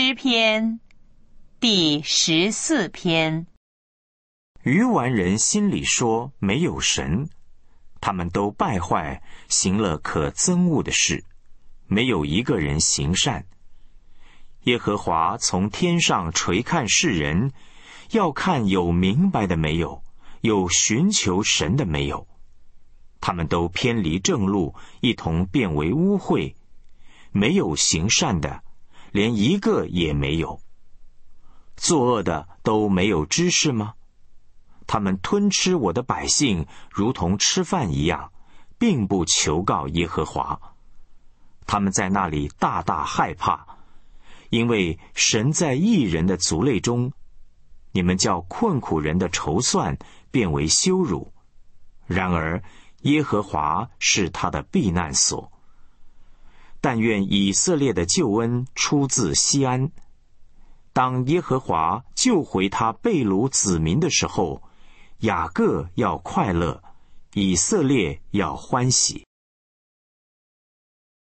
诗篇第十四篇。愚顽人心里说：“没有神，他们都败坏，行了可憎恶的事，没有一个人行善。”耶和华从天上垂看世人，要看有明白的没有，有寻求神的没有。他们都偏离正路，一同变为污秽，没有行善的。连一个也没有。作恶的都没有知识吗？他们吞吃我的百姓，如同吃饭一样，并不求告耶和华。他们在那里大大害怕，因为神在异人的族类中，你们叫困苦人的筹算变为羞辱。然而耶和华是他的避难所。但愿以色列的救恩出自西安。当耶和华救回他被掳子民的时候，雅各要快乐，以色列要欢喜。